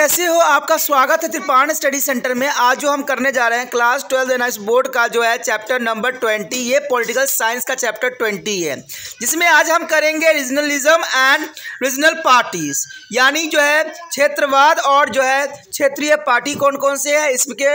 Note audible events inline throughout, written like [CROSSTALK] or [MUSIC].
कैसे हो आपका स्वागत है त्रिपाण स्टडी सेंटर में आज जो हम करने जा रहे हैं क्लास ट्वेल्थ एनआईएस बोर्ड का जो है चैप्टर नंबर ट्वेंटी ये पॉलिटिकल साइंस का चैप्टर ट्वेंटी है जिसमें आज हम करेंगे रीजनलिज्म एंड रीजनल पार्टीज यानी जो है क्षेत्रवाद और जो है क्षेत्रीय पार्टी कौन कौन से है इसके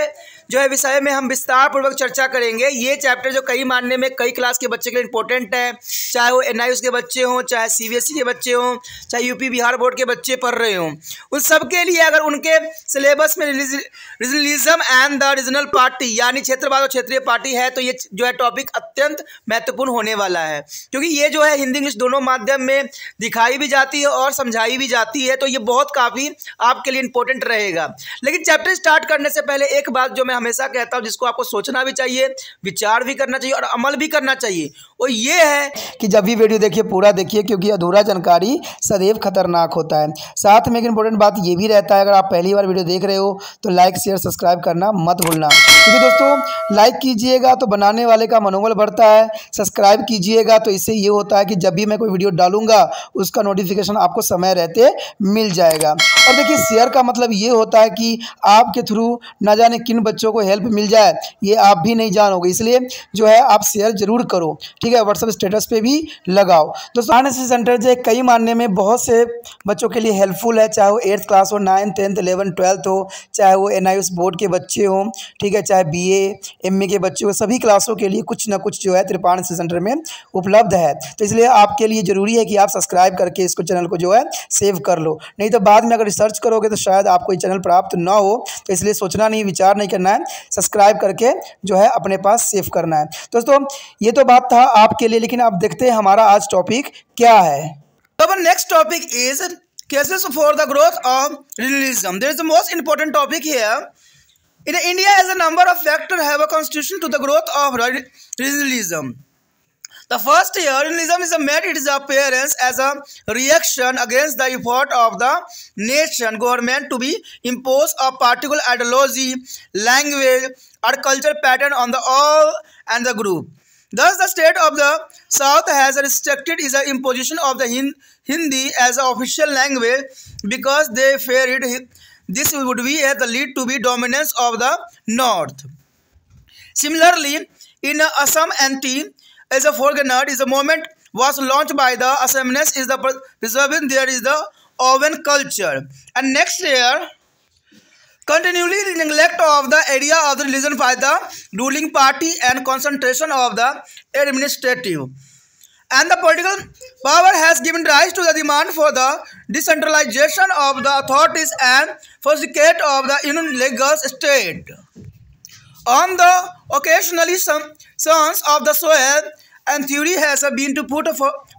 जो है विषय में हम विस्तार पूर्वक चर्चा करेंगे ये चैप्टर जो कई मानने में कई क्लास के बच्चे के लिए इंपॉर्टेंट है चाहे वो एन के बच्चे हों चाहे सी e के बच्चे हों चाहे यूपी बिहार बोर्ड के बच्चे पढ़ रहे हों उन सब के लिए अगर उनके सिलेबस में regionalism and the regional party यानी क्षेत्रवाद और क्षेत्रीय पार्टी है तो ये जो है टॉपिक अत्यंत महत्वपूर्ण होने वाला है क्योंकि ये जो है हिंदी इंग्लिश दोनों माध्यम में दिखाई भी जाती है और समझाई भी जाती है तो ये बहुत काफ़ी आपके लिए इंपॉर्टेंट रहेगा लेकिन चैप्टर स्टार्ट करने से पहले एक बात जो मैं मैं हमेशा कहता हूँ जिसको आपको सोचना भी चाहिए विचार भी करना चाहिए और अमल भी करना चाहिए और ये है कि जब भी वीडियो देखिए पूरा देखिए क्योंकि अधूरा जानकारी सदैव खतरनाक होता है साथ में एक इंपॉर्टेंट बात ये भी रहता है अगर आप पहली बार वीडियो देख रहे हो तो लाइक शेयर सब्सक्राइब करना मत भूलना क्योंकि दोस्तों लाइक कीजिएगा तो बनाने वाले का मनोबल बढ़ता है सब्सक्राइब कीजिएगा तो इससे ये होता है कि जब भी मैं कोई वीडियो डालूंगा उसका नोटिफिकेशन आपको समय रहते मिल जाएगा और देखिए शेयर का मतलब ये होता है कि आपके थ्रू ना जाने किन बच्चों बच्चों को हेल्प मिल जाए ये आप भी नहीं जानोगे इसलिए जो है आप शेयर जरूर करो ठीक है व्हाट्सअप स्टेटस पे भी लगाओ दोस्तों फाइनेंस सेंटर जो है कई मानने में बहुत से बच्चों के लिए हेल्पफुल है चाहे वो एट्थ क्लास हो नाइन्थ टेंथ इलेवन ट्वेल्थ हो चाहे वो एन बोर्ड के बच्चे हों ठीक है चाहे बी ए के बच्चे हो सभी क्लासों के लिए कुछ ना कुछ जो है त्रिपाण सेंटर में उपलब्ध है तो इसलिए आपके लिए ज़रूरी है कि आप सब्सक्राइब करके इसको चैनल को जो है सेव कर लो नहीं तो बाद में अगर रिसर्च करोगे तो शायद आपको ये चैनल प्राप्त ना हो तो इसलिए सोचना नहीं विचार नहीं करना है है सब्सक्राइब करके जो है अपने पास सेव करना है दोस्तों ये तो बात था आपके लिए लेकिन आप देखते हैं हमारा आज टॉपिक क्या है next topic is causes for the growth of regionalism there is the most important topic here in India as a number of factor have growth of regionalism The first Iranianism is a made its appearance as a reaction against the effort of the nation government to be impose a particular ideology, language, or cultural pattern on the all and the group. Thus, the state of the South has restricted its imposition of the Hindi as an official language because they feared this would be at the lead to be dominance of the North. Similarly, in Assam and anti as a foreigner is the moment was launched by the Assamese is the preserving there is the oven culture and next year continually neglect of the area of the religion by the ruling party and concentration of the administrative and the political power has given rise to the demand for the decentralization of the authorities and for the of the legal state on the occasionally some sons of the soil and theory has been to put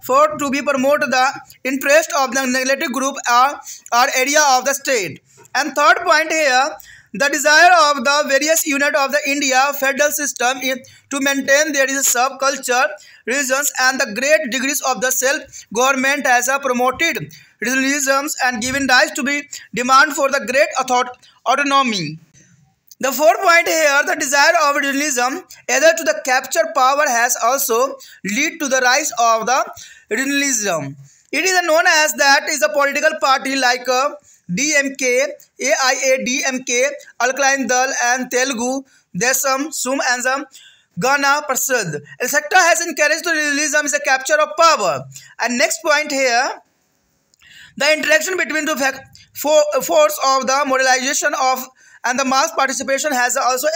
forth to be promote the interest of the neglected group or, or area of the state. And third point here, the desire of the various unit of the India federal system is to maintain their subculture, regions and the great degrees of the self-government has uh, promoted regionalisms and given rise to be demand for the great autonomy. The fourth point here, the desire of realism, either to the capture power has also led to the rise of the realism. It is known as that is a political party like uh, DMK, AIA, DMK, Alkaline Dal and Telugu, Desam, Sum and Gana Ghana, Prasad. El sector has encouraged the realism is a capture of power. And next point here, the interaction between the force of the moralization of and the mass participation has also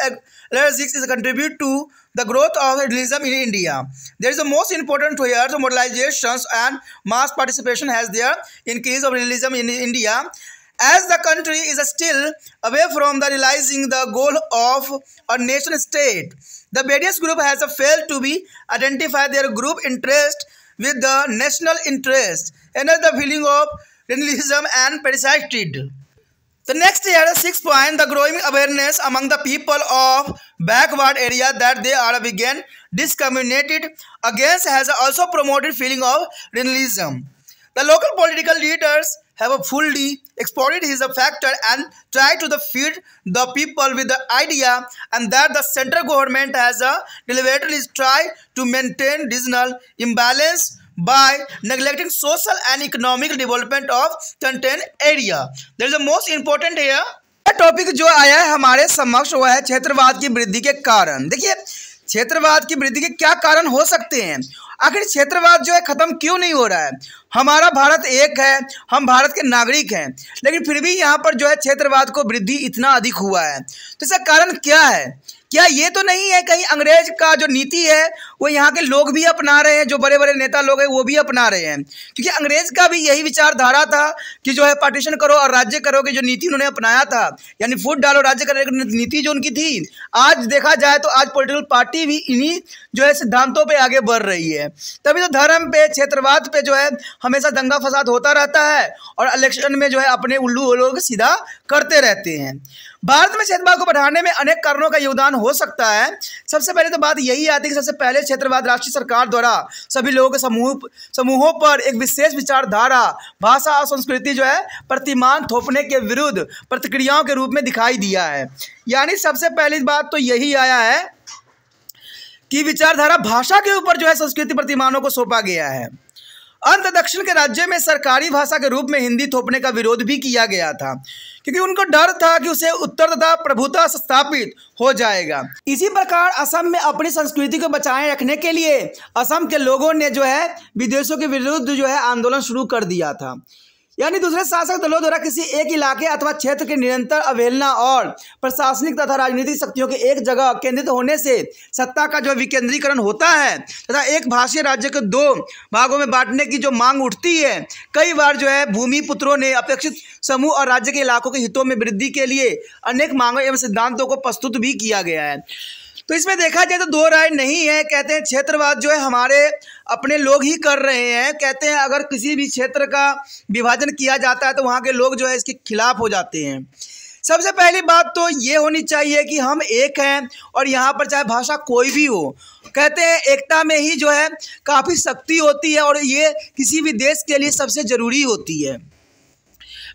Zix is a contribute to the growth of realism in India. There is the most important here the mobilizations and mass participation has their increase of realism in India as the country is still away from the realizing the goal of a nation state. The various group has failed to be identify their group interest with the national interest. Another feeling of realism and parasited. The next here, sixth point, the growing awareness among the people of backward area that they are again discriminated against has also promoted feeling of realism. The local political leaders have fully exploited his factor and try to feed the people with the idea and that the central government has deliberately tried to maintain regional imbalance by neglecting social and economic development of contained area. There is the most important here. Topic जो आया है हमारे समक्ष वह है क्षेत्रवाद की वृद्धि के कारण देखिए क्षेत्रवाद की वृद्धि के क्या कारण हो सकते हैं आखिर क्षेत्रवाद जो है ख़त्म क्यों नहीं हो रहा है हमारा भारत एक है हम भारत के नागरिक हैं लेकिन फिर भी यहाँ पर जो है क्षेत्रवाद को वृद्धि इतना अधिक हुआ है तो इसका कारण क्या है क्या ये तो नहीं है कहीं अंग्रेज का जो नीति है वो यहाँ के लोग भी अपना रहे हैं जो बड़े बड़े नेता लोग हैं वो भी अपना रहे हैं क्योंकि अंग्रेज का भी यही विचारधारा था कि जो है पार्टीशन करो और राज्य करो की जो नीति उन्होंने अपनाया था यानी फूट डालो राज्य करने की नीति जो उनकी थी आज देखा जाए तो आज पोलिटिकल पार्टी भी इन्हीं जो है सिद्धांतों पर आगे बढ़ रही है तभी तो धर्म पे क्षेत्रवाद पे जो है हमेशा दंगा फसाद होता रहता है और इलेक्शन में जो है अपने उल्लू लोग सीधा करते रहते हैं भारत में क्षेत्रवाद को बढ़ाने में अनेक कारणों का योगदान हो सकता है सबसे पहले तो बात यही आती है कि सबसे पहले क्षेत्रवाद राष्ट्रीय सरकार द्वारा सभी लोगों के समूह समूहों पर एक विशेष विचारधारा भाषा और संस्कृति जो है प्रतिमान थोपने के विरुद्ध प्रतिक्रियाओं के रूप में दिखाई दिया है यानी सबसे पहली बात तो यही आया है कि विचारधारा भाषा के ऊपर जो है संस्कृति प्रतिमानों को सौंपा गया है अंत दक्षिण के राज्य में सरकारी भाषा के रूप में हिंदी थोपने का विरोध भी किया गया था क्योंकि उनको डर था कि उसे उत्तर तथा प्रभुता स्थापित हो जाएगा इसी प्रकार असम में अपनी संस्कृति को बचाए रखने के लिए असम के लोगों ने जो है विदेशों के विरुद्ध जो है आंदोलन शुरू कर दिया था यानी दूसरे शासक दलों द्वारा किसी एक इलाके अथवा क्षेत्र की निरंतर अवहेलना और प्रशासनिक तथा राजनीतिक शक्तियों के एक जगह केंद्रित होने से सत्ता का जो विकेंद्रीकरण होता है तथा एक भाषीय राज्य के दो भागों में बांटने की जो मांग उठती है कई बार जो है भूमि पुत्रों ने अपेक्षित समूह और राज्य के इलाकों के हितों में वृद्धि के लिए अनेक मांगों एवं सिद्धांतों को प्रस्तुत भी किया गया है तो इसमें देखा जाए तो दो राय नहीं है कहते हैं क्षेत्रवाद जो है हमारे अपने लोग ही कर रहे हैं कहते हैं अगर किसी भी क्षेत्र का विभाजन किया जाता है तो वहाँ के लोग जो है इसके खिलाफ हो जाते हैं सबसे पहली बात तो ये होनी चाहिए कि हम एक हैं और यहाँ पर चाहे भाषा कोई भी हो कहते हैं एकता में ही जो है काफ़ी शक्ति होती है और ये किसी भी देश के लिए सबसे ज़रूरी होती है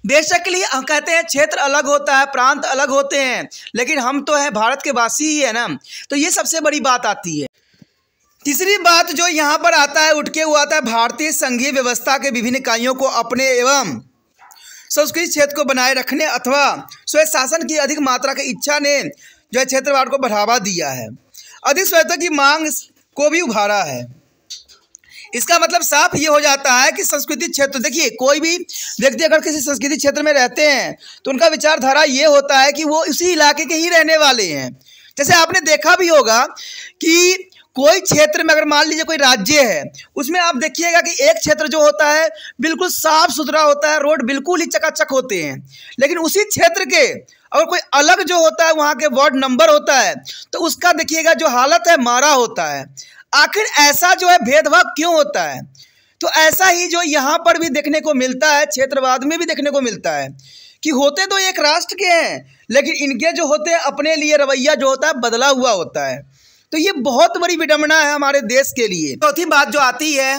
बेशकली कहते हैं क्षेत्र अलग होता है प्रांत अलग होते हैं लेकिन हम तो हैं भारत के वासी ही है ना तो ये सबसे बड़ी बात आती है तीसरी बात जो यहाँ पर आता है उठके हुआ आता है भारतीय संघीय व्यवस्था के विभिन्न इकाइयों को अपने एवं संस्कृत क्षेत्र को बनाए रखने अथवा स्वयं शासन की अधिक मात्रा की इच्छा ने जो है क्षेत्रवाद को बढ़ावा दिया है अधिक स्वयं की मांग को भी उभारा है इसका मतलब साफ ये हो जाता है कि संस्कृति क्षेत्र देखिए कोई भी व्यक्ति अगर किसी संस्कृति क्षेत्र में रहते हैं तो उनका विचारधारा ये होता है कि वो इसी इलाके के ही रहने वाले हैं जैसे आपने देखा भी होगा कि कोई क्षेत्र में अगर मान लीजिए कोई राज्य है उसमें आप देखिएगा कि एक क्षेत्र जो होता है बिल्कुल साफ सुथरा होता है रोड बिल्कुल ही चकाचक होते हैं लेकिन उसी क्षेत्र के अगर कोई अलग जो होता है वहाँ के वार्ड नंबर होता है तो उसका देखिएगा जो हालत है मारा होता है आखिर ऐसा जो है भेदभाव क्यों होता है तो ऐसा ही जो यहाँ पर भी देखने को मिलता है क्षेत्रवाद में भी देखने को मिलता है कि होते तो एक राष्ट्र के हैं लेकिन इनके जो होते हैं अपने लिए रवैया जो होता है बदला हुआ होता है तो ये बहुत बड़ी विडम्बना है हमारे देश के लिए चौथी बात जो आती है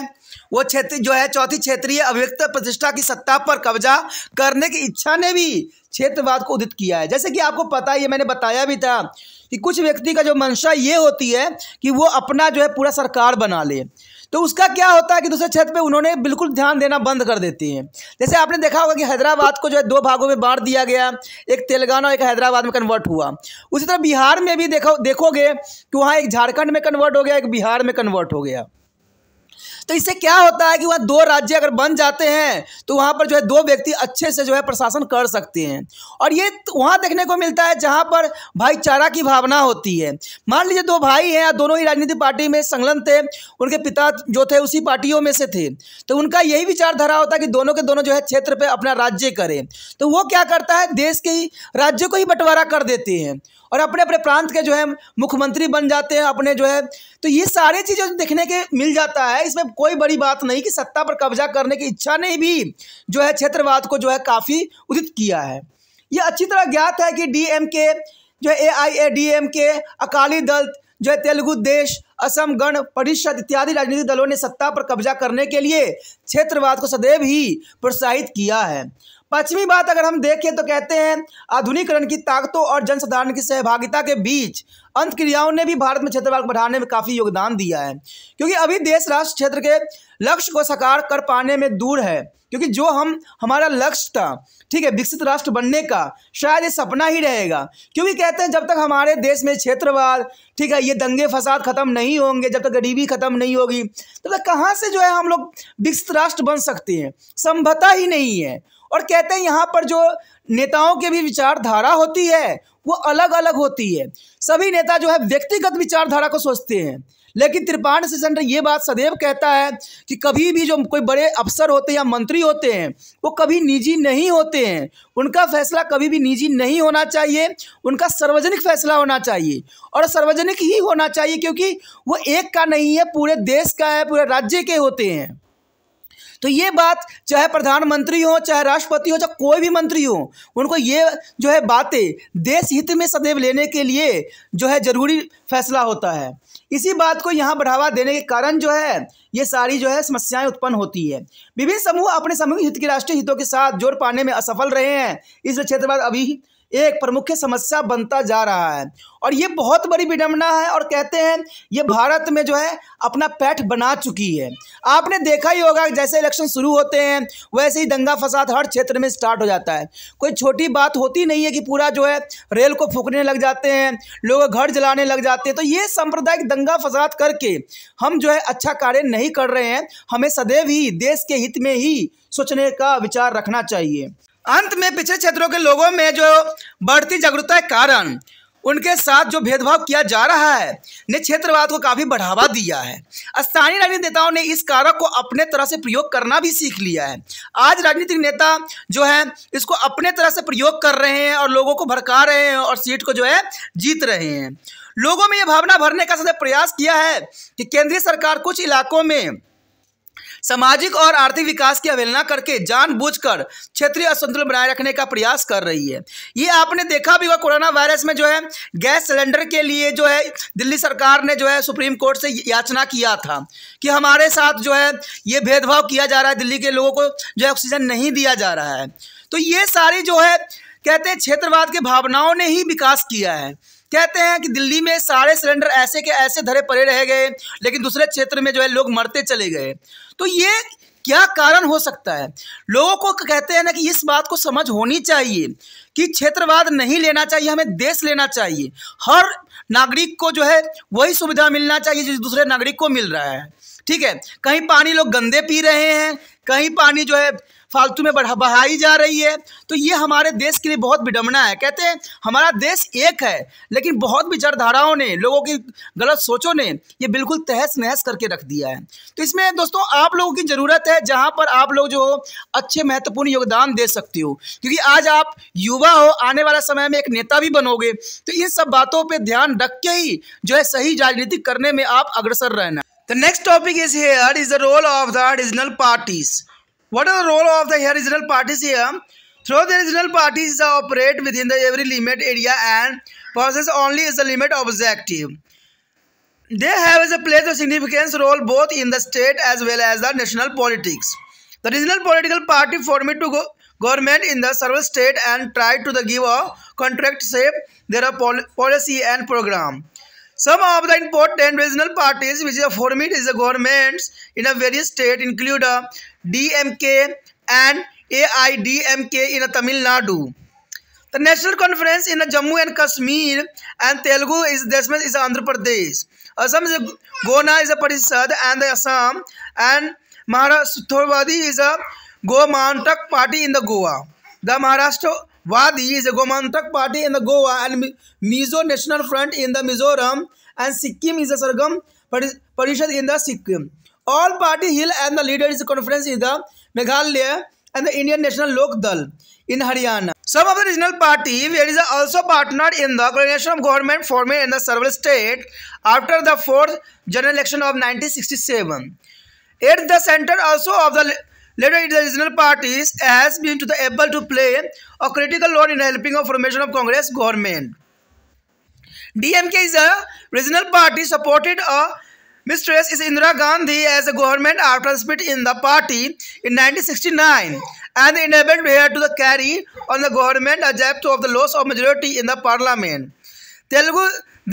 वो क्षेत्र जो है चौथी क्षेत्रीय अभिव्यक्त प्रतिष्ठा की सत्ता पर कब्जा करने की इच्छा ने भी क्षेत्रवाद को उदित किया है जैसे कि आपको पता ही मैंने बताया भी था कि कुछ व्यक्ति का जो मंशा ये होती है कि वो अपना जो है पूरा सरकार बना ले तो उसका क्या होता है कि दूसरे क्षेत्र पे उन्होंने बिल्कुल ध्यान देना बंद कर देती हैं जैसे आपने देखा होगा कि हैदराबाद को जो है दो भागों में बांट दिया गया एक तेलंगाना और एक हैदराबाद में कन्वर्ट हुआ उसी तरह बिहार में भी देखो देखोगे कि वहाँ एक झारखंड में कन्वर्ट हो गया एक बिहार में कन्वर्ट हो गया तो इससे क्या होता है कि वहाँ दो राज्य अगर बन जाते हैं तो वहाँ पर जो है दो व्यक्ति अच्छे से जो है प्रशासन कर सकते हैं और ये तो वहाँ देखने को मिलता है जहाँ पर भाईचारा की भावना होती है मान लीजिए दो भाई हैं दोनों ही राजनीतिक पार्टी में संलग्न थे उनके पिता जो थे उसी पार्टियों में से थे तो उनका यही विचारधारा होता है कि दोनों के दोनों जो है क्षेत्र पर अपना राज्य करें तो वो क्या करता है देश के ही राज्य को ही बंटवारा कर देते हैं और अपने अपने प्रांत के जो है मुख्यमंत्री बन जाते हैं अपने जो है तो ये सारी चीज़ें देखने के मिल जाता है इसमें कोई बड़ी बात नहीं कि सत्ता पर कब्जा करने की इच्छा ने भी जो है क्षेत्रवाद को जो है काफ़ी उदित किया है यह अच्छी तरह ज्ञात है कि डीएम के जो ए आई ए डी एम के अकाली दल जो है तेलुगु देश असम गण परिषद इत्यादि राजनीतिक दलों ने सत्ता पर कब्जा करने के लिए क्षेत्रवाद को सदैव ही प्रोत्साहित किया है पांचवी बात अगर हम देखें तो कहते हैं आधुनिकरण की ताकतों और जनसाधारण की सहभागिता के बीच अंत क्रियाओं ने भी भारत में क्षेत्रवाद को बढ़ाने में काफ़ी योगदान दिया है क्योंकि अभी देश राष्ट्र क्षेत्र के लक्ष्य को साकार कर पाने में दूर है क्योंकि जो हम हमारा लक्ष्य था ठीक है विकसित राष्ट्र बनने का शायद ये सपना ही रहेगा क्योंकि कहते हैं जब तक हमारे देश में क्षेत्रवाद ठीक है ये दंगे फसाद खत्म नहीं होंगे जब तक गरीबी खत्म नहीं होगी तब तक कहाँ से जो है हम लोग विकसित राष्ट्र बन सकते हैं संभवता ही नहीं है और कहते हैं यहाँ पर जो नेताओं की भी विचारधारा होती है वो अलग अलग होती है सभी नेता जो है व्यक्तिगत विचारधारा को सोचते हैं लेकिन त्रिपाण से चंद्र ये बात सदैव कहता है कि कभी भी जो कोई बड़े अफसर होते हैं या मंत्री होते हैं वो कभी निजी नहीं होते हैं उनका फैसला कभी भी निजी नहीं होना चाहिए उनका सार्वजनिक फैसला होना चाहिए और सार्वजनिक ही होना चाहिए क्योंकि वो एक का नहीं है पूरे देश का है पूरे राज्य के होते हैं तो ये बात चाहे प्रधानमंत्री हो चाहे राष्ट्रपति हो चाहे कोई भी मंत्री हो उनको ये जो है बातें देश हित में सदैव लेने के लिए जो है ज़रूरी फैसला होता है इसी बात को यहाँ बढ़ावा देने के कारण जो है ये सारी जो है समस्याएं उत्पन्न होती है विभिन्न समूह अपने समूह हित के राष्ट्रीय हितों के साथ जोड़ पाने में असफल रहे हैं इस क्षेत्रवाद अभी एक प्रमुख समस्या बनता जा रहा है और ये बहुत बड़ी विडम्बना है और कहते हैं ये भारत में जो है अपना पैठ बना चुकी है आपने देखा ही होगा जैसे इलेक्शन शुरू होते हैं वैसे ही दंगा फसाद हर क्षेत्र में स्टार्ट हो जाता है कोई छोटी बात होती नहीं है कि पूरा जो है रेल को फूकने लग जाते हैं लोग घर जलाने लग जाते हैं तो ये सांप्रदायिक दंगा फसाद करके हम जो है अच्छा कार्य नहीं कर रहे हैं हमें सदैव ही देश के हित में ही सोचने का विचार रखना चाहिए अंत में पिछड़े क्षेत्रों के लोगों में जो बढ़ती जागरूकता के कारण उनके साथ जो भेदभाव किया जा रहा है ने क्षेत्रवाद को काफ़ी बढ़ावा दिया है स्थानीय राजनीतिक नेताओं ने इस कारक को अपने तरह से प्रयोग करना भी सीख लिया है आज राजनीतिक नेता जो है इसको अपने तरह से प्रयोग कर रहे हैं और लोगों को भड़का रहे हैं और सीट को जो है जीत रहे हैं लोगों में ये भावना भरने का सदैव प्रयास किया है कि केंद्रीय सरकार कुछ इलाकों में सामाजिक और आर्थिक विकास की अवहेलना करके जानबूझकर क्षेत्रीय असंतुलन बनाए रखने का प्रयास कर रही है ये आपने देखा भी होगा कोरोना वायरस में जो है गैस सिलेंडर के लिए जो है दिल्ली सरकार ने जो है सुप्रीम कोर्ट से याचना किया था कि हमारे साथ जो है ये भेदभाव किया जा रहा है दिल्ली के लोगों को जो है ऑक्सीजन नहीं दिया जा रहा है तो ये सारी जो है कहते हैं क्षेत्रवाद के भावनाओं ने ही विकास किया है कहते हैं कि दिल्ली में सारे सिलेंडर ऐसे के ऐसे धरे पड़े रह गए लेकिन दूसरे क्षेत्र में जो है लोग मरते चले गए तो ये क्या कारण हो सकता है लोगों को कहते हैं ना कि इस बात को समझ होनी चाहिए कि क्षेत्रवाद नहीं लेना चाहिए हमें देश लेना चाहिए हर नागरिक को जो है वही सुविधा मिलना चाहिए जो दूसरे नागरिक को मिल रहा है ठीक है कहीं पानी लोग गंदे पी रहे हैं कहीं पानी जो है फालतू में बढ़ा बढ़ाई जा रही है तो ये हमारे देश के लिए बहुत विडम्बना है कहते हैं हमारा देश एक है लेकिन बहुत विचारधाराओं ने लोगों की गलत सोचों ने ये बिल्कुल तहस नहस करके रख दिया है तो इसमें दोस्तों आप लोगों की ज़रूरत है जहाँ पर आप लोग जो अच्छे महत्वपूर्ण योगदान दे सकते हो क्योंकि आज आप युवा हो आने वाला समय में एक नेता भी बनोगे तो इन सब बातों पर ध्यान रख के ही जो है सही राजनीति करने में आप अग्रसर रहना The next topic is here is the role of the regional parties What are the role of the regional parties here? Through the regional parties operate within the every limit area and possess only as a limit objective. They have as a place of significance role both in the state as well as the national politics. The regional political party form it to go government in the several state and try to the give a contract shape their pol policy and program. Some of the important regional parties which are formed is the governments in a various state include a uh, K and A I D M K in Tamil Nadu the national conference in Jammu and Kashmir and Telugu is Desam is Andhra Pradesh Assam is Gana is a Parishad and Assam and Maharashtrawadi is a Gomantak party in the Goa the Maharashtrawadi is a Gomantak party in the Goa and Mizo national front in the Mizoram and Sikkim is a Sangram Parishad in the Sikkim All party hill and the leaders' conference is the Meghalaya and the Indian National Lok Dal in Haryana. Some of the regional party where is also partnered in the coordination of government forming in the several state after the fourth general election of 1967. At the center also of the later the regional parties has been to the able to play a critical role in helping the formation of Congress government. DMK is a regional party supported a Mistress is Indira Gandhi as a government after split in the party in 1969 and enabled her to the carry on the government adept of the loss of majority in the parliament. Telugu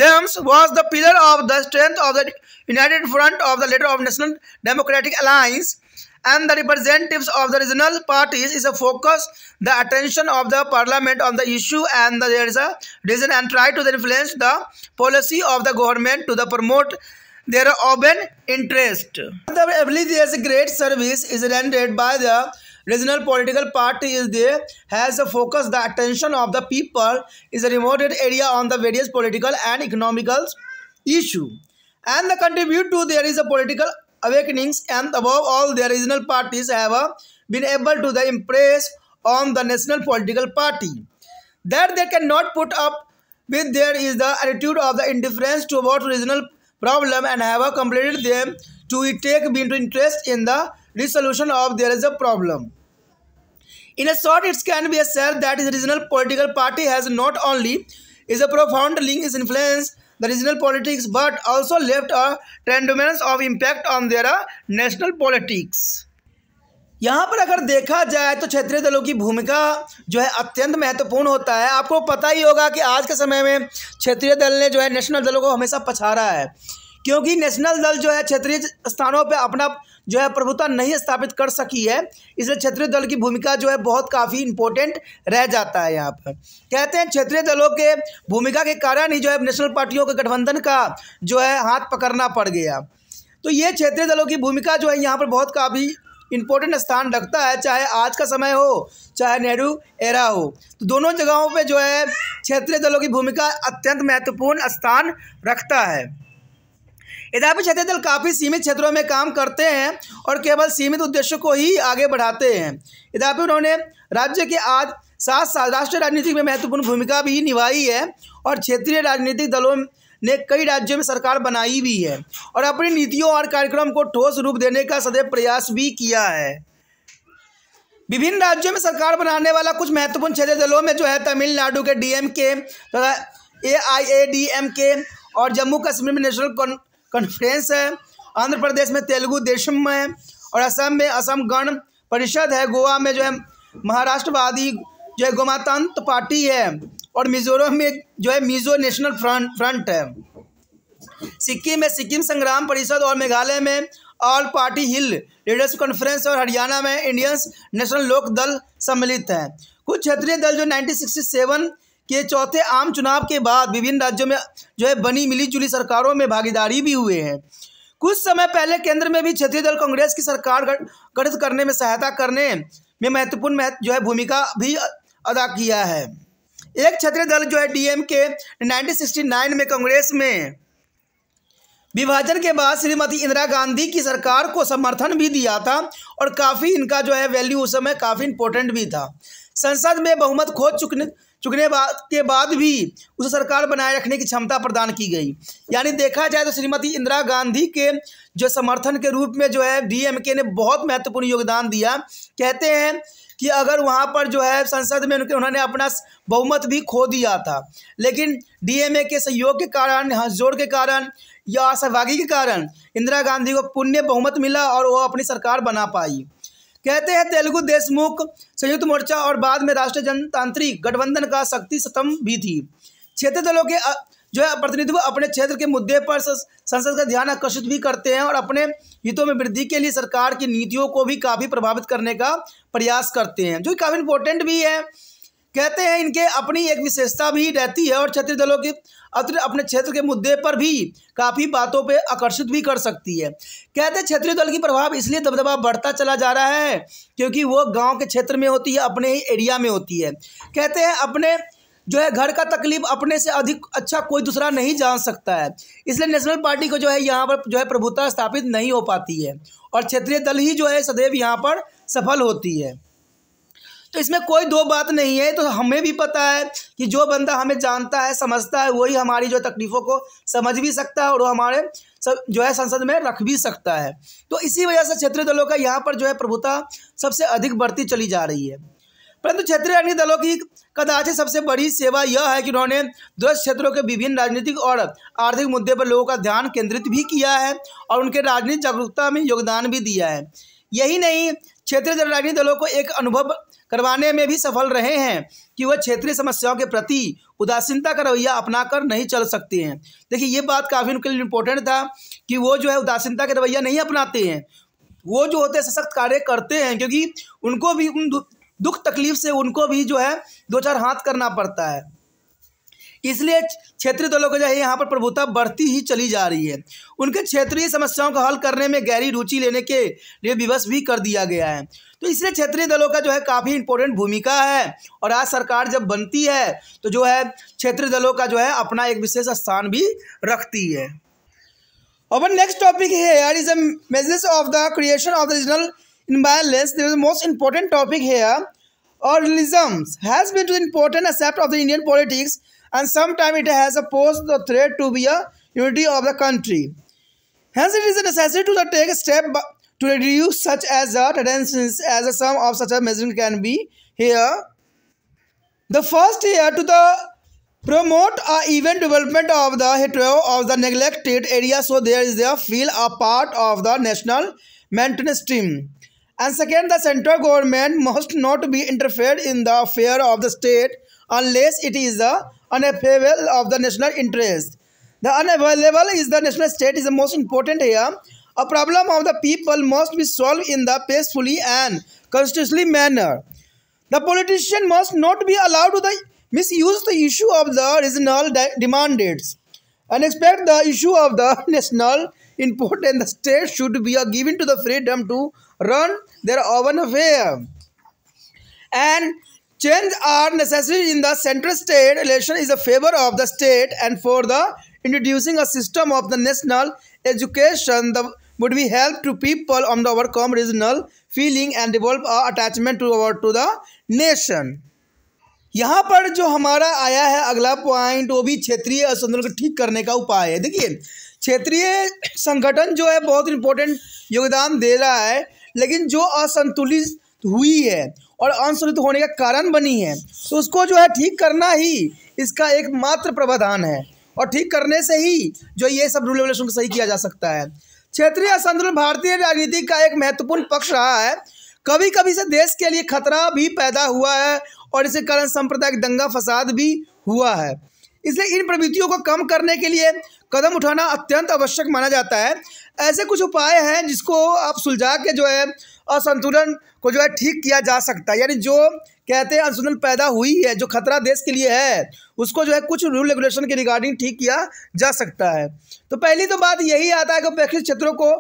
Dems was the pillar of the strength of the United Front of the Letter of National Democratic Alliance and the representatives of the regional parties is a focus the attention of the parliament on the issue and the, there is a reason and try to influence the policy of the government to the promote their open interest. The there's a great service is rendered by the regional political party is there has focused the attention of the people is a remote area on the various political and economical issue and the contribute to there is a political awakenings and above all the regional parties have uh, been able to the impress on the national political party that they cannot put up with there is the attitude of the indifference towards regional problem and have completed them to take into interest in the resolution of there is a problem. In a short, it can be said that the regional political party has not only is a profound link is influence the regional politics but also left a tremendous of impact on their uh, national politics. यहाँ पर अगर देखा जाए तो क्षेत्रीय दलों की भूमिका जो है अत्यंत महत्वपूर्ण होता है आपको पता ही होगा कि आज के समय में क्षेत्रीय दल ने जो है नेशनल दलों को हमेशा पछाड़ा है क्योंकि नेशनल दल जो है क्षेत्रीय स्थानों पर अपना जो है प्रभुता नहीं स्थापित कर सकी है इसलिए क्षेत्रीय दल की भूमिका जो है बहुत काफ़ी इंपॉर्टेंट रह जाता है यहाँ पर कहते हैं क्षेत्रीय दलों के भूमिका के कारण ही जो है नेशनल पार्टियों के गठबंधन का जो है हाथ पकड़ना पड़ गया तो ये क्षेत्रीय दलों की भूमिका जो है यहाँ पर बहुत काफ़ी इम्पोर्टेंट स्थान रखता है चाहे आज का समय हो चाहे नेहरू एरा हो तो दोनों जगहों पे जो है क्षेत्रीय दलों की भूमिका अत्यंत महत्वपूर्ण स्थान रखता है यद्यपि क्षेत्रीय दल काफ़ी सीमित क्षेत्रों में काम करते हैं और केवल सीमित उद्देश्यों को ही आगे बढ़ाते हैं यद्यपि उन्होंने राज्य के आज सात साल राष्ट्रीय राजनीति में महत्वपूर्ण भूमिका भी निभाई है और क्षेत्रीय राजनीतिक दलों ने कई राज्यों में सरकार बनाई भी है और अपनी नीतियों और कार्यक्रम को ठोस रूप देने का सदैव प्रयास भी किया है विभिन्न राज्यों में सरकार बनाने वाला कुछ महत्वपूर्ण क्षेत्र दलों में जो है तमिलनाडु के एम के तथा ए आई ए डी एम के और जम्मू कश्मीर में नेशनल कॉन्फ्रेंस है आंध्र प्रदेश में तेलुगु देशम है और असम में असम गण परिषद है गोवा में जो है महाराष्ट्रवादी जो है गोमातंत्र पार्टी है और मिजोरम में जो है मिजो नेशनल फ्रंट फ्रंट है सिक्किम में सिक्किम संग्राम परिषद और मेघालय में all party hill leaders conference और हरियाणा में इंडियंस नेशनल लोक दल सम्मिलित हैं कुछ क्षेत्रीय दल जो 1967 के चौथे आम चुनाव के बाद विभिन्न राज्यों में जो है बनी जुली सरकारों में भागीदारी भी हुए हैं कुछ समय पहले केंद्र में भी क्षेत्रीय दल कांग्रेस की सरकार गठित करने में सहायता करने में महत्वपूर्ण महत्व जो है भूमिका भी अदा किया है एक क्षेत्रीय दल जो है डीएम के नाइनटीन में कांग्रेस में विभाजन के बाद श्रीमती इंदिरा गांधी की सरकार को समर्थन भी दिया था और काफ़ी इनका जो है वैल्यू उस समय काफ़ी इंपॉर्टेंट भी था संसद में बहुमत खो चुकने चुकने बाद के बाद भी उसे सरकार बनाए रखने की क्षमता प्रदान की गई यानी देखा जाए तो श्रीमती इंदिरा गांधी के जो समर्थन के रूप में जो है डीएमके ने बहुत महत्वपूर्ण योगदान दिया कहते हैं कि अगर वहाँ पर जो है संसद में उनके उन्होंने अपना बहुमत भी खो दिया था लेकिन डीएमए के सहयोग के कारण हंसजोड़ के कारण या सहभागी के कारण इंदिरा गांधी को पुण्य बहुमत मिला और वो अपनी सरकार बना पाई कहते हैं तेलुगु देशमुख संयुक्त मोर्चा और बाद में राष्ट्रीय जनतांत्रिक गठबंधन का शक्ति स्तंभ भी थी क्षेत्रीय दलों के जो है प्रतिनिधि अपने क्षेत्र के मुद्दे पर संसद का ध्यान आकर्षित भी करते हैं और अपने हितों में वृद्धि के लिए सरकार की नीतियों को भी काफ़ी प्रभावित करने का प्रयास करते हैं जो काफ़ी इंपॉर्टेंट भी है कहते हैं इनके अपनी एक विशेषता भी रहती है और क्षेत्रीय दलों के अत्र अपने क्षेत्र के मुद्दे पर भी काफ़ी बातों पे आकर्षित भी कर सकती है कहते हैं क्षेत्रीय दल की प्रभाव इसलिए दबदबा बढ़ता चला जा रहा है क्योंकि वो गांव के क्षेत्र में होती है अपने ही एरिया में होती है कहते हैं अपने जो है घर का तकलीफ अपने से अधिक अच्छा कोई दूसरा नहीं जान सकता है इसलिए नेशनल पार्टी को जो है यहाँ पर जो है प्रभुता स्थापित नहीं हो पाती है और क्षेत्रीय दल ही जो है सदैव यहाँ पर सफल होती है तो इसमें कोई दो बात नहीं है तो हमें भी पता है कि जो बंदा हमें जानता है समझता है वही हमारी जो तकलीफ़ों को समझ भी सकता है और वो हमारे सब जो है संसद में रख भी सकता है तो इसी वजह से क्षेत्रीय दलों का यहाँ पर जो है प्रभुता सबसे अधिक बढ़ती चली जा रही है परंतु क्षेत्रीय राजनीति दलों की कदाचित सबसे बड़ी सेवा यह है कि उन्होंने दूरस्थ क्षेत्रों के विभिन्न राजनीतिक और आर्थिक मुद्दे पर लोगों का ध्यान केंद्रित भी किया है और उनके राजनीतिक जागरूकता में योगदान भी दिया है यही नहीं क्षेत्रीय राजनीतिक दलों को एक अनुभव करवाने में भी सफल रहे हैं कि वह क्षेत्रीय समस्याओं के प्रति उदासीनता का रवैया अपनाकर नहीं चल सकते हैं देखिए ये बात काफ़ी उनके लिए इम्पोर्टेंट था कि वो जो है उदासीनता का रवैया नहीं अपनाते हैं वो जो होते हैं सशक्त कार्य करते हैं क्योंकि उनको भी उन दुख तकलीफ से उनको भी जो है दो चार हाथ करना पड़ता है इसलिए क्षेत्रीय दलों को जो है यहाँ पर प्रभुता बढ़ती ही चली जा रही है उनके क्षेत्रीय समस्याओं का हल करने में गहरी रुचि लेने के लिए विवश भी कर दिया गया है तो इसलिए क्षेत्रीय दलों का जो है काफ़ी इंपॉर्टेंट भूमिका है और आज सरकार जब बनती है तो जो है क्षेत्रीय दलों का जो है अपना एक विशेष स्थान भी रखती है और next topic here is the measures of the creation of in my there is the most important topic here. Oralisms has been an important aspect of the Indian politics and sometimes it has posed the threat to be a unity of the country. Hence, it is necessary to take a step to reduce such as the tendencies as a sum of such a measure can be here. The first here to the promote a even development of the hetero of the neglected area so there is a feel a part of the national maintenance team. And second, the central government must not be interfered in the affair of the state unless it is the uh, unavailable of the national interest. The unavailable is the national state is the most important here. A problem of the people must be solved in the peacefully and constitutionally manner. The politician must not be allowed to the misuse the issue of the regional demands and expect the issue of the [LAUGHS] national important. The state should be uh, given to the freedom to run their own affair. And change are necessary in the central state election is a favor of the state and for the introducing a system of the national education the would be help to people on the overcome regional feeling and develop a attachment to our to the nation. यहाँ पर जो हमारा आया है अगला point वो भी क्षेत्रीय असंतुलन को ठीक करने का उपाय है देखिए क्षेत्रीय संगठन जो है बहुत इम्पोर्टेंट योगदान दे रहा है लेकिन जो असंतुलित हुई है और असंतुलित होने का कारण बनी है तो उसको जो है ठीक करना ही इसका एकमात्र प्रावधान है और ठीक करने से ही जो ये सब रूल रेगुलेशन को सही किया जा सकता है क्षेत्रीय असंतुलन भारतीय राजनीति का एक महत्वपूर्ण पक्ष रहा है कभी कभी से देश के लिए खतरा भी पैदा हुआ है और इसके कारण सांप्रदायिक दंगा फसाद भी हुआ है इसलिए इन प्रवृत्तियों को कम करने के लिए कदम उठाना अत्यंत आवश्यक माना जाता है ऐसे कुछ उपाय हैं जिसको आप सुलझा के जो है असंतुलन को जो है ठीक किया जा सकता है यानी जो कहते हैं असंतुलन पैदा हुई है जो खतरा देश के लिए है उसको जो है कुछ रूल रेगुलेशन के रिगार्डिंग ठीक किया जा सकता है तो पहली तो बात यही आता है कि अपेक्षित क्षेत्रों को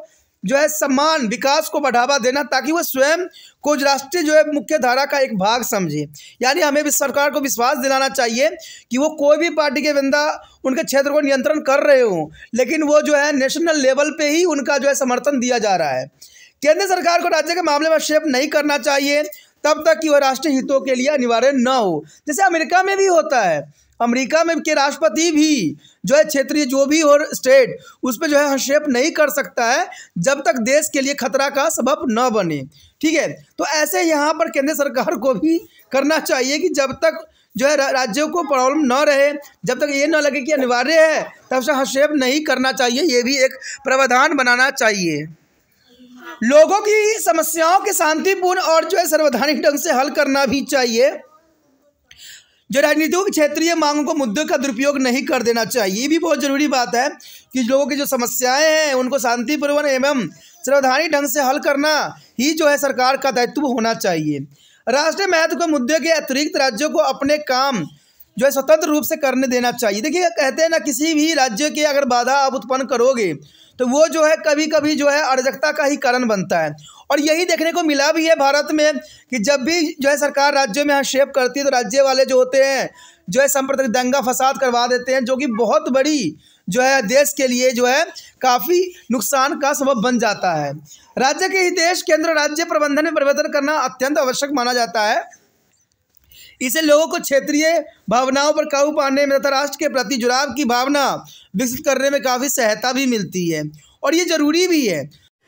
जो है सम्मान विकास को बढ़ावा देना ताकि वह स्वयं को राष्ट्रीय जो है मुख्य धारा का एक भाग समझे यानी हमें भी सरकार को विश्वास दिलाना चाहिए कि वो कोई भी पार्टी के बंदा उनके क्षेत्र को नियंत्रण कर रहे हों लेकिन वो जो है नेशनल लेवल पर ही उनका जो है समर्थन दिया जा रहा है केंद्र सरकार को राज्य के मामले में शेप नहीं करना चाहिए तब तक कि वह राष्ट्रीय हितों के लिए अनिवार्य न हो जैसे अमेरिका में भी होता है अमेरिका में के राष्ट्रपति भी जो है क्षेत्रीय जो भी और स्टेट उस पर जो है हस्तक्षेप नहीं कर सकता है जब तक देश के लिए खतरा का सबब न बने ठीक है तो ऐसे यहाँ पर केंद्र सरकार को भी करना चाहिए कि जब तक जो है राज्यों को प्रॉब्लम न रहे जब तक ये न लगे कि अनिवार्य है तब से हस्तक्षेप नहीं करना चाहिए ये भी एक प्रावधान बनाना चाहिए लोगों की समस्याओं के शांतिपूर्ण और जो है सर्वधानिक ढंग से हल करना भी चाहिए जो राजनीतिक क्षेत्रीय मांगों को मुद्दों का दुरुपयोग नहीं कर देना चाहिए ये भी बहुत ज़रूरी बात है कि लोगों की जो समस्याएं हैं उनको शांतिपूर्वक एवं सर्वधानी ढंग से हल करना ही जो है सरकार का दायित्व होना चाहिए राष्ट्रीय महत्व के मुद्दे के अतिरिक्त राज्यों को अपने काम जो है स्वतंत्र रूप से करने देना चाहिए देखिए कहते हैं ना किसी भी राज्य के अगर बाधा आप उत्पन्न करोगे तो वो जो है कभी कभी जो है अराजकता का ही कारण बनता है और यही देखने को मिला भी है भारत में कि जब भी जो है सरकार राज्यों में हस्तक्षेप करती है तो राज्य वाले जो होते हैं जो है सांप्रदायिक दंगा फसाद करवा देते हैं जो कि बहुत बड़ी जो है देश के लिए जो है काफ़ी नुकसान का सबब बन जाता है राज्य के हितेश केंद्र राज्य प्रबंधन में परिवर्तन करना अत्यंत आवश्यक माना जाता है इसे लोगों को क्षेत्रीय भावनाओं पर काबू पाने में तथा राष्ट्र के प्रति जुड़ाव की भावना विकसित करने में काफ़ी सहायता भी मिलती है और ये ज़रूरी भी है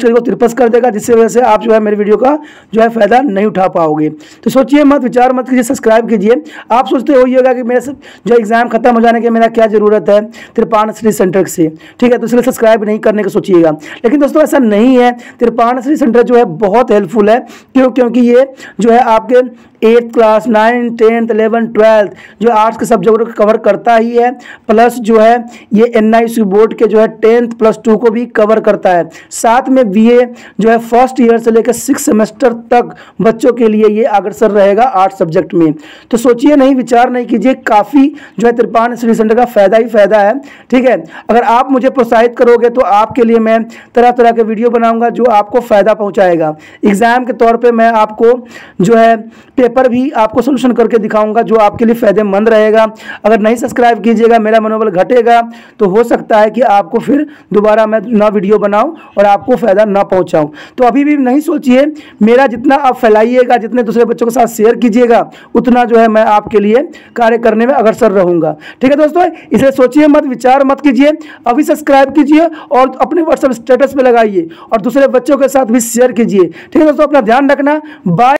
चीज़ को तिरपस कर देगा जिससे वजह से आप जो है मेरे वीडियो का जो है फ़ायदा नहीं उठा पाओगे तो सोचिए मत विचार मत कीजिए सब्सक्राइब कीजिए आप सोचते हो होगा कि मेरे जो एग्ज़ाम खत्म हो जाने की मेरा क्या ज़रूरत है त्रिपान श्री सेंटर से ठीक है तो इसलिए सब्सक्राइब नहीं करने का सोचिएगा लेकिन दोस्तों ऐसा नहीं है त्रिपान श्री सेंटर जो है बहुत हेल्पफुल है क्यों क्योंकि ये जो है आपके eighth class nine tenth eleven twelfth जो आर्ट्स के सब्जेक्ट को कवर करता ही है प्लस जो है ये एन बोर्ड के जो है टेंथ प्लस टू को भी कवर करता है साथ में बीए जो है फर्स्ट ईयर से लेकर सिक्स सेमेस्टर तक बच्चों के लिए ये अग्रसर रहेगा आर्ट सब्जेक्ट में तो सोचिए नहीं विचार नहीं कीजिए काफ़ी जो है त्रिपान स्टडी सेंटर का फ़ायदा ही फ़ायदा है ठीक है अगर आप मुझे प्रोत्साहित करोगे तो आपके लिए मैं तरह तरह के वीडियो बनाऊँगा जो आपको फ़ायदा पहुँचाएगा एग्ज़ाम के तौर पर मैं आपको जो है पेपर भी आपको सोल्यूशन करके दिखाऊँगा जो आपके लिए फ़ायदेमंद रहेगा अगर नहीं सब्सक्राइब कीजिएगा मेरा मनोबल घटेगा तो हो सकता है कि आपको फिर दोबारा मैं नया वीडियो बनाऊँ और आपको फ़ायदा फ़ायदा ना पहुँचाऊँ तो अभी भी नहीं सोचिए मेरा जितना आप फैलाइएगा जितने दूसरे बच्चों के साथ शेयर कीजिएगा उतना जो है मैं आपके लिए कार्य करने में अग्रसर रहूँगा ठीक है दोस्तों इसे सोचिए मत विचार मत कीजिए अभी सब्सक्राइब कीजिए और अपने व्हाट्सएप स्टेटस पर लगाइए और दूसरे बच्चों के साथ भी शेयर कीजिए ठीक है दोस्तों अपना ध्यान रखना बाय